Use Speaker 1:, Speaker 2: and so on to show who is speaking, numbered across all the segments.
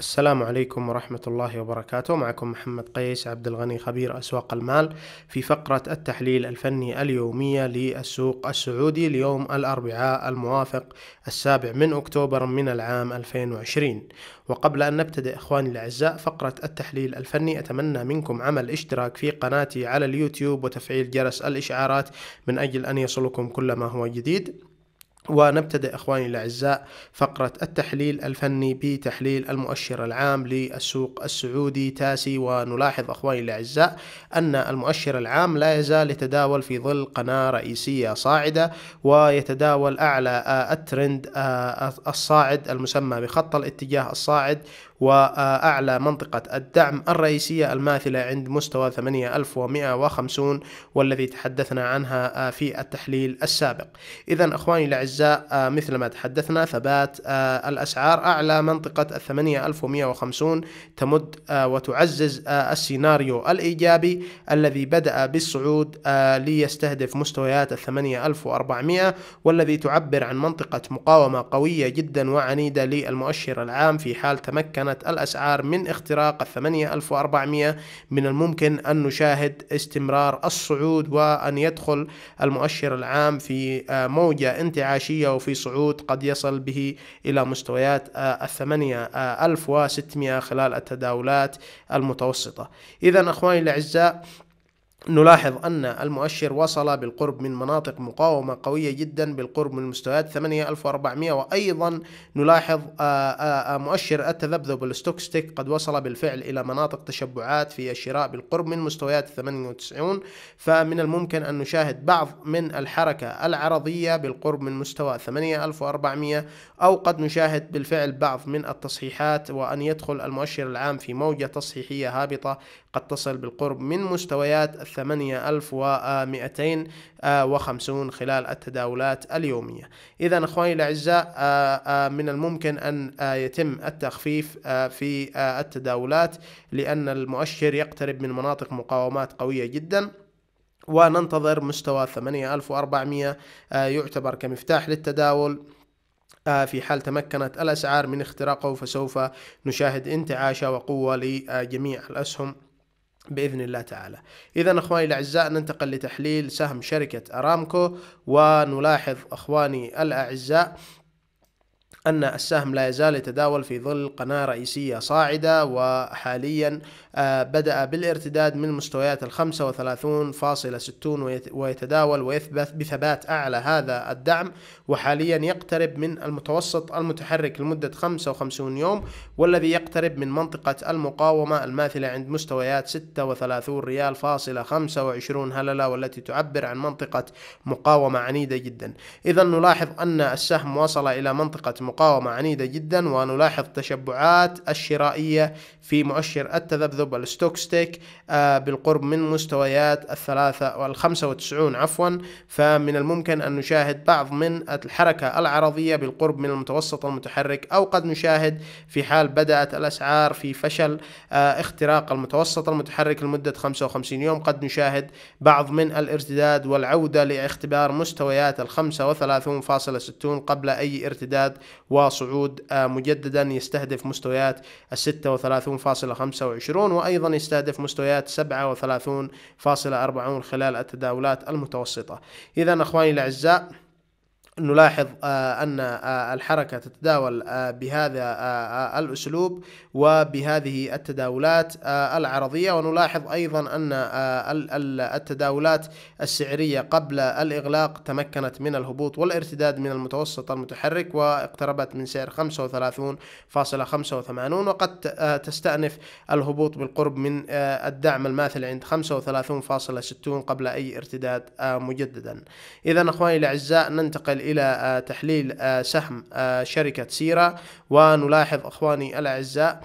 Speaker 1: السلام عليكم ورحمة الله وبركاته معكم محمد قيس عبد الغني خبير أسواق المال في فقرة التحليل الفني اليومية للسوق السعودي ليوم الأربعاء الموافق السابع من أكتوبر من العام 2020 وقبل أن نبتدأ إخواني الأعزاء فقرة التحليل الفني أتمنى منكم عمل اشتراك في قناتي على اليوتيوب وتفعيل جرس الإشعارات من أجل أن يصلكم كل ما هو جديد ونبتدأ إخواني الأعزاء فقرة التحليل الفني بتحليل المؤشر العام للسوق السعودي تاسي ونلاحظ إخواني الأعزاء أن المؤشر العام لا يزال يتداول في ظل قناة رئيسية صاعدة ويتداول أعلى آه، الترند آه، الصاعد المسمى بخط الاتجاه الصاعد وأعلى منطقة الدعم الرئيسية الماثلة عند مستوى 8150 والذي تحدثنا عنها آه، في التحليل السابق إذا أخواني الأعزاء آه، مثل ما تحدثنا ثبات آه، الأسعار أعلى منطقة 8150 تمد وتعزز السيناريو الإيجابي الذي بدأ بالصعود ليستهدف مستويات 8400 والذي تعبر عن منطقة مقاومة قوية جدا وعنيدة للمؤشر العام في حال تمكن كانت الأسعار من اختراق 8400 من الممكن أن نشاهد استمرار الصعود وأن يدخل المؤشر العام في آه، موجة انتعاشية وفي صعود قد يصل به إلى مستويات 8600 آه، آه، خلال التداولات المتوسطة إذا أخواني الأعزاء نلاحظ أن المؤشر وصل بالقرب من مناطق مقاومة قوية جدا بالقرب من مستويات 8400 وأيضا نلاحظ آه، آه، آه، مؤشر التذبذب الستوكستيك قد وصل بالفعل إلى مناطق تشبعات في الشراء بالقرب من مستويات 98 فمن الممكن أن نشاهد بعض من الحركة العرضية بالقرب من مستوى 8400 أو قد نشاهد بالفعل بعض من التصحيحات وأن يدخل المؤشر العام في موجة تصحيحية هابطة قد تصل بالقرب من مستويات 8250 آه، خلال التداولات اليومية إذا أخواني الأعزاء آه، آه، من الممكن أن يتم التخفيف في التداولات لأن المؤشر يقترب من مناطق مقاومات قوية جداً وننتظر مستوى 8400 يعتبر كمفتاح للتداول في حال تمكنت الأسعار من اختراقه فسوف نشاهد انتعاشة وقوة لجميع الأسهم باذن الله تعالى. اذا اخواني الاعزاء ننتقل لتحليل سهم شركه ارامكو ونلاحظ اخواني الاعزاء أن السهم لا يزال يتداول في ظل قناة رئيسية صاعدة وحاليا آه، بدأ بالارتداد من مستويات ال ستون ويتداول ويثبت بثبات أعلى هذا الدعم وحاليا يقترب من المتوسط المتحرك لمدة 55 يوم والذي يقترب من منطقة المقاومة الماثلة عند مستويات 36 ريال فاصلة 25 هللة والتي تعبر عن منطقة مقاومة عنيدة جدا إذا نلاحظ أن السهم وصل إلى منطقة مقاومة عنيدة جدا ونلاحظ تشبعات الشرائية في مؤشر التذبذب الستوكستيك آه، بالقرب من مستويات الثلاثة والخمسة وتسعون عفوا فمن الممكن أن نشاهد بعض من الحركة العرضية بالقرب من المتوسط المتحرك أو قد نشاهد في حال بدأت الأسعار في فشل آه، اختراق المتوسط المتحرك لمدة 55 يوم قد نشاهد بعض من الارتداد والعودة لاختبار مستويات ال 35.60 قبل أي ارتداد وصعود آه، مجددا يستهدف مستويات ال 36 30.25 وأيضا يستهدف مستويات 37.40 خلال التداولات المتوسطة إذا أخواني الأعزاء نلاحظ آه، أن آه، الحركة تتداول آه، بهذا الأسلوب وبهذه التداولات العرضية ونلاحظ أيضا أن التداولات السعرية قبل الإغلاق تمكنت من الهبوط والارتداد من المتوسط المتحرك واقتربت من سعر 35.85 وقد تستأنف الهبوط بالقرب من الدعم الماثل عند 35.60 قبل أي ارتداد مجددا إذا أخواني الأعزاء ننتقل إلى آه، تحليل آه، سهم آه، شركة سيرة ونلاحظ أخواني الأعزاء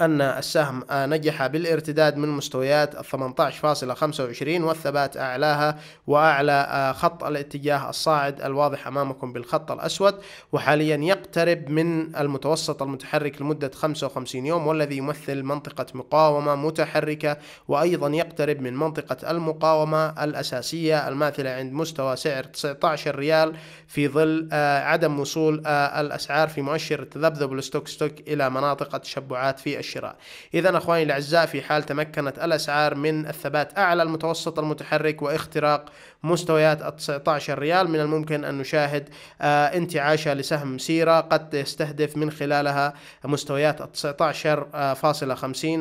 Speaker 1: أن السهم نجح بالارتداد من مستويات ال 18.25 والثبات أعلاها وأعلى آه، خط الاتجاه الصاعد الواضح أمامكم بالخط الأسود وحاليا يقترب من المتوسط المتحرك لمدة 55 يوم والذي يمثل منطقة مقاومة متحركة وأيضا يقترب من منطقة المقاومة الأساسية الماثلة عند مستوى سعر 19 ريال في ظل آه، عدم وصول آه، الأسعار في مؤشر تذبذب الستوك ستوك إلى مناطق التشبعات في الشراء إذا أخواني الأعزاء في حال تمكنت الأسعار من الثبات أعلى المتوسط المتحرك واختراق مستويات 19 ريال من الممكن أن نشاهد آه، انتعاشة لسهم سيرة قد يستهدف من خلالها مستويات 19.50 آه،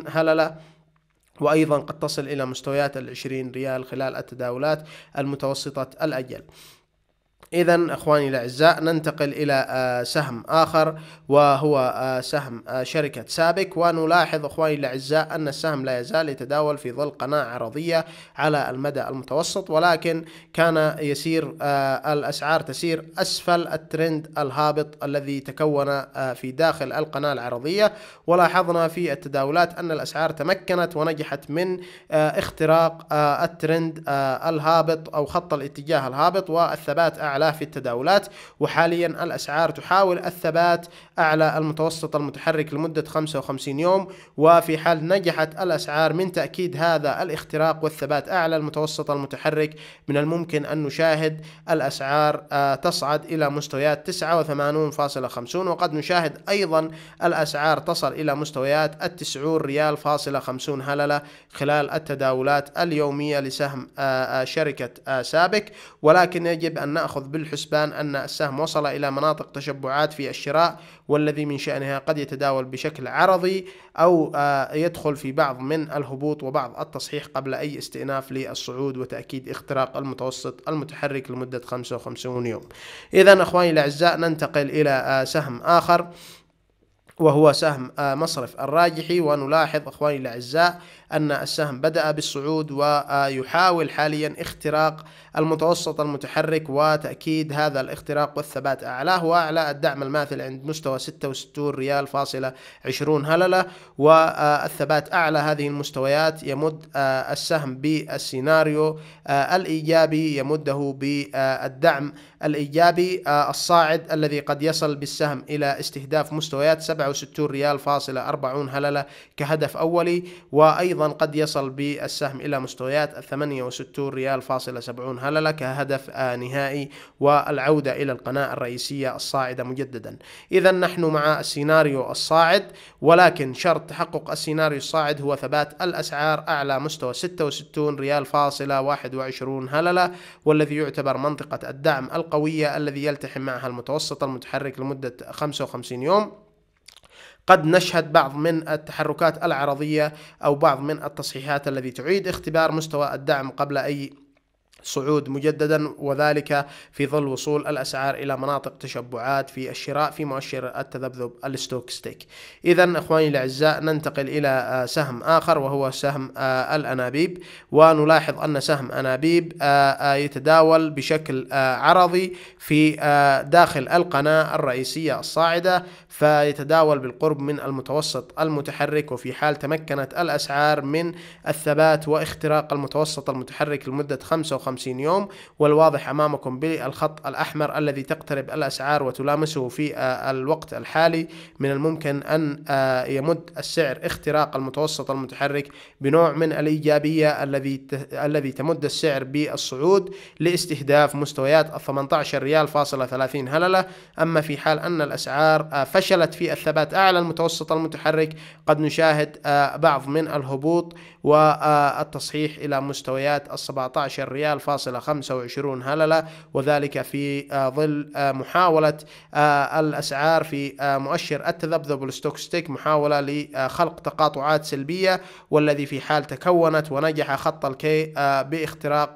Speaker 1: هللة وأيضا قد تصل إلى مستويات العشرين ريال خلال التداولات المتوسطة الأجل إذا إخواني الأعزاء ننتقل إلى آه، سهم آخر وهو آه، سهم آه، شركة سابك ونلاحظ إخواني الأعزاء أن السهم لا يزال يتداول في ظل قناة عرضية على المدى المتوسط ولكن كان يسير الأسعار تسير أسفل الترند الهابط الذي تكون في داخل القناة العرضية ولاحظنا في التداولات أن الأسعار تمكنت ونجحت من اختراق الترند الهابط أو خط الاتجاه الهابط والثبات أعلى الأعلى في التداولات وحاليا الأسعار تحاول الثبات أعلى المتوسط المتحرك لمدة 55 يوم وفي حال نجحت الأسعار من تأكيد هذا الاختراق والثبات أعلى المتوسط المتحرك من الممكن أن نشاهد الأسعار آه، تصعد إلى مستويات 89.50 وقد نشاهد أيضا الأسعار تصل إلى مستويات التسعون ريال فاصلة خمسون هللة خلال التداولات اليومية لسهم آه، آه، شركة سابك ولكن يجب أن نأخذ بالحسبان أن السهم وصل إلى مناطق تشبعات في الشراء والذي من شأنها قد يتداول بشكل عرضي أو آه، يدخل في بعض من الهبوط وبعض التصحيح قبل أي استئناف للصعود وتأكيد اختراق المتوسط المتحرك لمدة 55 يوم إذا أخواني الأعزاء ننتقل إلى آه، سهم آخر وهو سهم آه، مصرف الراجحي ونلاحظ اخواني الاعزاء أن السهم بدأ بالصعود ويحاول حاليا اختراق المتوسط المتحرك وتأكيد هذا الاختراق والثبات أعلاه وأعلى الدعم الماثل عند مستوى 66 ريال فاصلة 20 هللة والثبات أعلى هذه المستويات يمد السهم بالسيناريو الإيجابي يمده بالدعم الإيجابي الصاعد الذي قد يصل بالسهم إلى استهداف مستويات 67 ريال فاصلة 40 هللة كهدف أولي وأيضا أيضا قد يصل بالسهم إلى مستويات ال 68 ريال فاصلة 70 هللة كهدف نهائي والعودة إلى القناة الرئيسية الصاعدة مجددا إذا نحن مع السيناريو الصاعد ولكن شرط تحقق السيناريو الصاعد هو ثبات الأسعار أعلى مستوى 66 ريال فاصلة 21 هللة والذي يعتبر منطقة الدعم القوية الذي يلتحم معها المتوسط المتحرك لمدة 55 يوم قد نشهد بعض من التحركات العرضية أو بعض من التصحيحات التي تعيد اختبار مستوى الدعم قبل أي صعود مجددا وذلك في ظل وصول الاسعار الى مناطق تشبعات في الشراء في مؤشر التذبذب الستوك ستيك. اذا اخواني الاعزاء ننتقل الى آه، سهم اخر وهو سهم آه، الانابيب ونلاحظ ان سهم انابيب آه، يتداول بشكل عرضي في داخل القناه الرئيسيه الصاعده فيتداول بالقرب من المتوسط المتحرك وفي حال تمكنت الاسعار من الثبات واختراق المتوسط المتحرك لمده 55 150 يوم والواضح أمامكم بالخط الأحمر الذي تقترب الأسعار وتلامسه في آه، الوقت الحالي من الممكن أن آه، يمد السعر اختراق المتوسط المتحرك بنوع من الإيجابية الذي الذي تمد السعر بالصعود لاستهداف مستويات ال 18 ريال فاصلة 30 هللة أما في حال أن الأسعار آه، فشلت في الثبات أعلى المتوسط المتحرك قد نشاهد بعض من الهبوط والتصحيح إلى مستويات ال 17 ريال ريال فاصلة 25 هللة وذلك في آه، ظل آه، محاولة آه، الأسعار في مؤشر التذبذب والستوكستيك محاولة لخلق تقاطعات سلبية والذي في حال تكونت ونجح خط الكي باختراق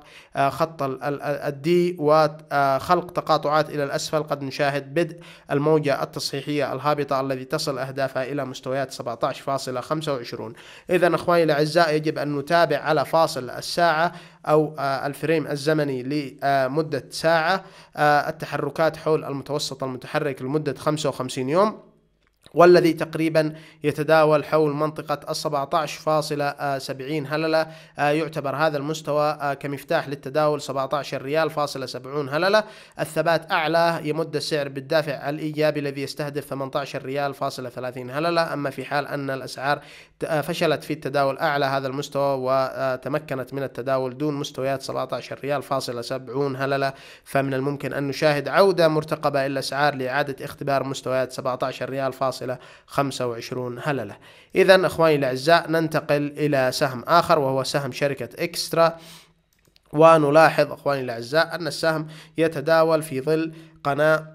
Speaker 1: خط الدي وخلق تقاطعات إلى الأسفل قد نشاهد بدء الموجة التصحيحية الهابطة الذي تصل أهدافها إلى مستويات 17.25 إذا أخواني الأعزاء يجب أن نتابع على فاصل الساعة أو آه، الفريم الزمني لمدة ساعة آه، التحركات حول المتوسط المتحرك لمدة 55 يوم والذي تقريبا يتداول حول منطقة ال 17.70 هللة آه، يعتبر هذا المستوى كمفتاح للتداول 17 ريال فاصلة 70 هللة الثبات أعلى يمد السعر بالدافع الإيجابي الذي يستهدف 18 ريال فاصلة 30 هللة أما في حال أن الأسعار فشلت في التداول أعلى هذا المستوى وتمكنت من التداول دون مستويات 17 ريال فاصلة 70 هللة فمن الممكن أن نشاهد عودة مرتقبة إلى الأسعار لإعادة اختبار مستويات 17 ريال فاصلة 25 هللة إذا أخواني الأعزاء ننتقل إلى سهم آخر وهو سهم شركة إكسترا ونلاحظ أخواني الأعزاء أن السهم يتداول في ظل قناة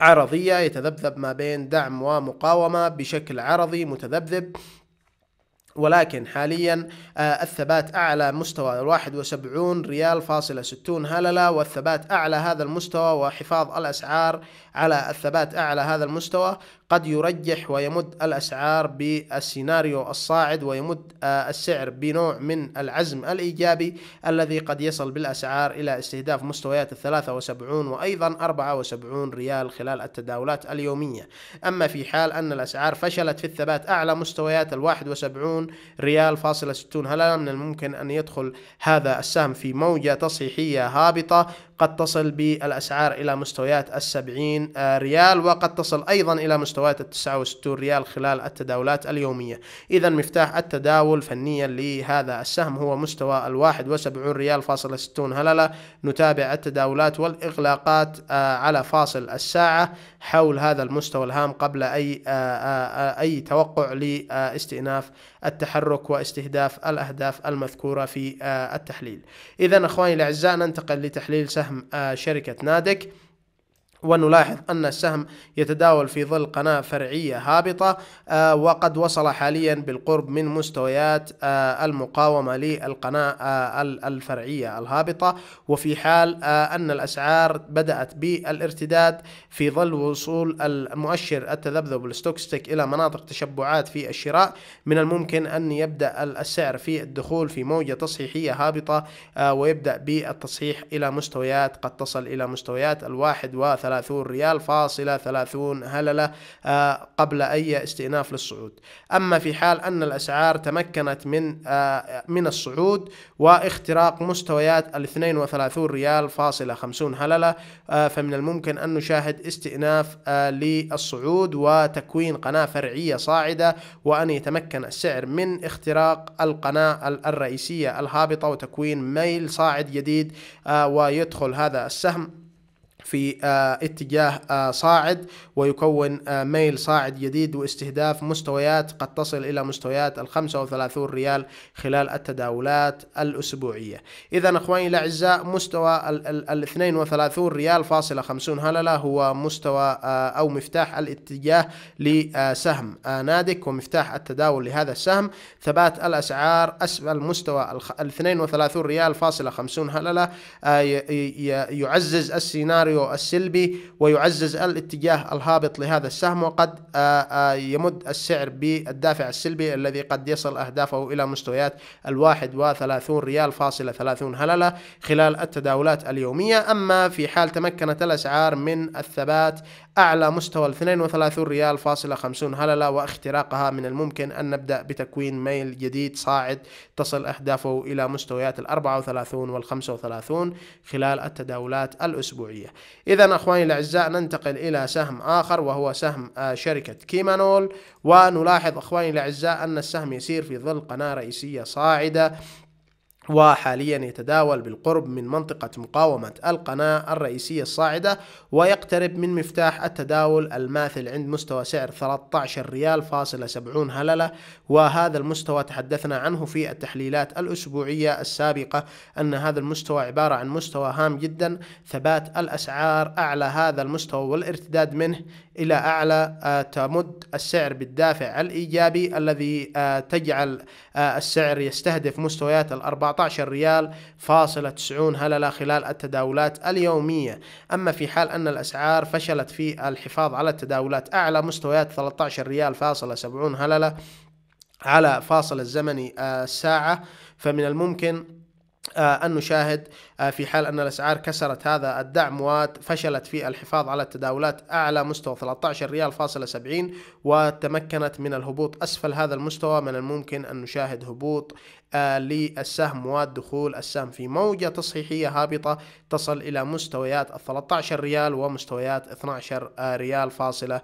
Speaker 1: عرضية يتذبذب ما بين دعم ومقاومة بشكل عرضي متذبذب ولكن حاليا آه، الثبات أعلى مستوى 71 ريال فاصلة 60 هللة والثبات أعلى هذا المستوى وحفاظ الأسعار على الثبات أعلى هذا المستوى قد يرجح ويمد الأسعار بالسيناريو الصاعد ويمد آه، السعر بنوع من العزم الإيجابي الذي قد يصل بالأسعار إلى استهداف مستويات ال 73 وأيضا 74 ريال خلال التداولات اليومية أما في حال أن الأسعار فشلت في الثبات أعلى مستويات ال 71 ريال فاصلة 60 هل من الممكن أن يدخل هذا السهم في موجة تصحيحية هابطة قد تصل بالأسعار إلى مستويات السبعين ريال وقد تصل أيضا إلى مستويات التسعة وستون ريال خلال التداولات اليومية إذا مفتاح التداول فنيا لهذا السهم هو مستوى الواحد وسبعون ريال فاصل ستون هللة نتابع التداولات والإغلاقات آه، على فاصل الساعة حول هذا المستوى الهام قبل أي آه، آه، أي توقع لاستئناف التحرك واستهداف الأهداف المذكورة في التحليل إذا أخواني الأعزاء ننتقل لتحليل سهم سهم آه، شركة نادك ونلاحظ أن السهم يتداول في ظل قناة فرعية هابطة آه، وقد وصل حاليا بالقرب من مستويات آه، المقاومة للقناة آه، الفرعية الهابطة وفي حال أن الأسعار بدأت بالارتداد في ظل وصول المؤشر التذبذب الستوكستيك إلى مناطق تشبعات في الشراء من الممكن أن يبدأ السعر في الدخول في موجة تصحيحية هابطة ويبدأ بالتصحيح إلى مستويات قد تصل إلى مستويات الواحد وثلاثة 30 ريال فاصلة 30 هللة آه، قبل أي استئناف للصعود أما في حال أن الأسعار تمكنت من آه، من الصعود واختراق مستويات ال 32 ريال فاصلة 50 هللة آه، فمن الممكن أن نشاهد استئناف للصعود وتكوين قناة فرعية صاعدة وأن يتمكن السعر من اختراق القناة الرئيسية الهابطة وتكوين ميل صاعد جديد ويدخل هذا السهم في آه، اتجاه آه، صاعد ويكون آه، ميل صاعد جديد واستهداف مستويات قد تصل إلى مستويات ال 35 ريال خلال التداولات الأسبوعية إذا أخواني الأعزاء مستوى ال 32 ريال فاصلة 50 هللة هو مستوى أو مفتاح الاتجاه لسهم نادك ومفتاح التداول لهذا السهم ثبات الأسعار أسفل مستوى ال 32 ريال فاصلة 50 هللة يعزز السيناريو السيناريو السلبي ويعزز الاتجاه الهابط لهذا السهم وقد آه، آه، يمد السعر بالدافع السلبي الذي قد يصل أهدافه إلى مستويات الواحد وثلاثون ريال فاصلة ثلاثون هللة خلال التداولات اليومية أما في حال تمكنت الأسعار من الثبات أعلى مستوى 32 ريال فاصلة 50 هللة واختراقها من الممكن أن نبدأ بتكوين ميل جديد صاعد تصل أهدافه إلى مستويات ال 34 وال 35 خلال التداولات الأسبوعية إذا أخواني الأعزاء ننتقل إلى سهم آخر وهو سهم آه، شركة كيمانول ونلاحظ أخواني الأعزاء أن السهم يسير في ظل قناة رئيسية صاعدة وحاليا يتداول بالقرب من منطقة مقاومة القناة الرئيسية الصاعدة ويقترب من مفتاح التداول الماثل عند مستوى سعر 13 ريال فاصلة 70 هللة وهذا المستوى تحدثنا عنه في التحليلات الأسبوعية السابقة أن هذا المستوى عبارة عن مستوى هام جدا ثبات الأسعار أعلى هذا المستوى والارتداد منه إلى أعلى آه، تمد السعر بالدافع الإيجابي الذي آه، تجعل آه، السعر يستهدف مستويات ال 14 ريال فاصلة 90 هللة خلال التداولات اليومية أما في حال أن الأسعار فشلت في الحفاظ على التداولات أعلى مستويات 13 ريال فاصلة 70 هللة على فاصل الزمني آه، الساعة فمن الممكن آه، أن نشاهد آه، في حال أن الأسعار كسرت هذا الدعم وفشلت في الحفاظ على التداولات أعلى مستوى 13 ريال فاصلة 70 وتمكنت من الهبوط أسفل هذا المستوى من الممكن أن نشاهد هبوط آه، للسهم والدخول السهم في موجة تصحيحية هابطة تصل إلى مستويات 13 ريال ومستويات 12 آه، ريال فاصلة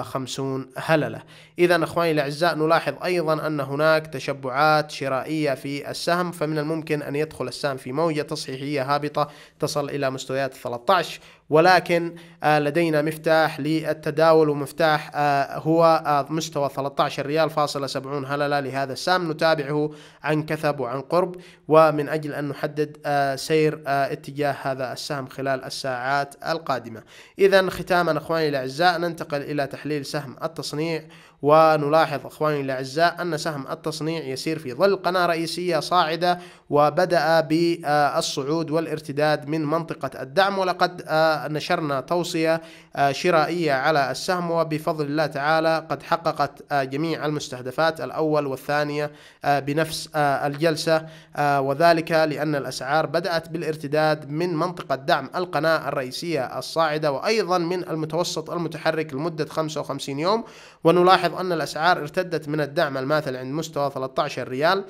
Speaker 1: 50 هللة إذا أخواني الأعزاء نلاحظ أيضا أن هناك تشبعات شرائية في السهم فمن الممكن أن يدخل السهم في موجة تصحيحية شيوعية هابطة تصل إلى مستويات 13 ولكن آه، لدينا مفتاح للتداول ومفتاح آه، هو آه، مستوى 13 ريال فاصلة 70 هللة لهذا السهم نتابعه عن كثب وعن قرب ومن أجل أن نحدد سير اتجاه هذا السهم خلال الساعات القادمة إذا ختاما أخواني الأعزاء ننتقل إلى تحليل سهم التصنيع ونلاحظ اخواني الاعزاء ان سهم التصنيع يسير في ظل قناه رئيسيه صاعده وبدا بالصعود والارتداد من منطقه الدعم ولقد نشرنا توصية آه، شرائية على السهم وبفضل الله تعالى قد حققت آه، جميع المستهدفات الأول والثانية آه، بنفس الجلسة وذلك لأن الأسعار بدأت بالارتداد من منطقة دعم القناة الرئيسية الصاعدة وأيضا من المتوسط المتحرك لمدة 55 يوم ونلاحظ أن الأسعار ارتدت من الدعم الماثل عند مستوى 13 ريال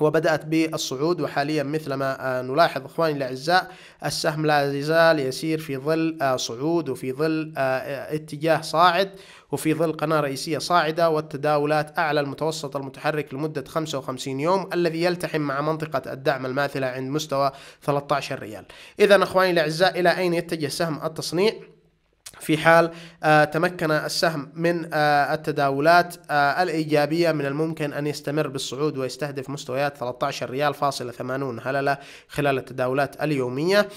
Speaker 1: وبدأت بالصعود وحاليا مثل ما آه، نلاحظ إخواني الأعزاء السهم لا يزال يسير في ظل آه، صعود وفي ظل آه، اتجاه صاعد وفي ظل قناة رئيسية صاعدة والتداولات أعلى المتوسط المتحرك لمدة 55 يوم الذي يلتحم مع منطقة الدعم الماثلة عند مستوى 13 ريال إذا أخواني الأعزاء إلى أين يتجه سهم التصنيع؟ في حال آه، تمكن السهم من آه، التداولات آه، الإيجابية من الممكن أن يستمر بالصعود ويستهدف مستويات 13 ريال فاصلة 80 هللة خلال التداولات اليومية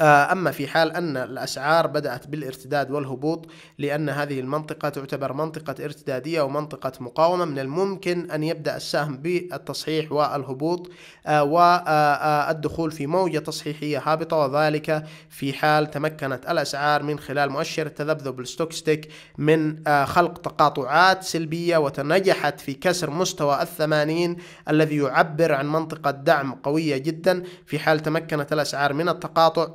Speaker 1: آه، أما في حال أن الأسعار بدأت بالارتداد والهبوط لأن هذه المنطقة تعتبر منطقة ارتدادية ومنطقة مقاومة من الممكن أن يبدأ السهم بالتصحيح والهبوط آه، والدخول آه، في موجة تصحيحية هابطة وذلك في حال تمكنت الأسعار من خلال مؤشر التذبذب الستوكستيك من خلق تقاطعات سلبية وتنجحت في كسر مستوى الثمانين الذي يعبر عن منطقة دعم قوية جدا في حال تمكنت الأسعار من التقاطع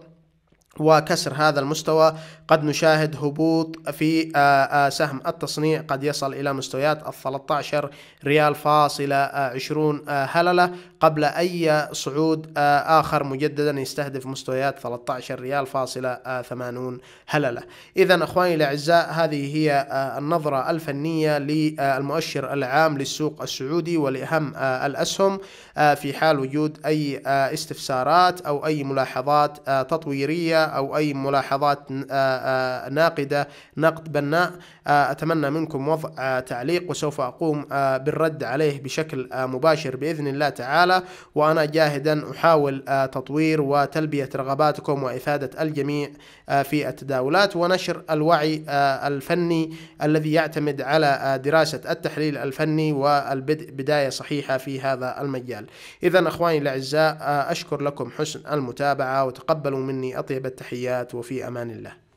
Speaker 1: وكسر هذا المستوى قد نشاهد هبوط في آه، آه، سهم التصنيع قد يصل إلى مستويات ال 13 ريال فاصلة 20 آه، هللة قبل أي صعود آخر مجددا يستهدف مستويات 13 ريال فاصلة 80 هللة إذا أخواني الأعزاء هذه هي النظرة الفنية للمؤشر العام للسوق السعودي ولأهم الأسهم في حال وجود أي استفسارات أو أي ملاحظات تطويرية أو أي ملاحظات آه، آه، ناقدة نقد بناء آه، أتمنى منكم وضع تعليق وسوف أقوم بالرد عليه بشكل مباشر بإذن الله تعالى وأنا جاهدا أحاول تطوير وتلبية رغباتكم وإفادة الجميع في التداولات ونشر الوعي الفني الذي يعتمد على دراسة التحليل الفني والبدء بداية صحيحة في هذا المجال إذا أخواني الأعزاء أشكر لكم حسن المتابعة وتقبلوا مني أطيب التحيات وفي امان الله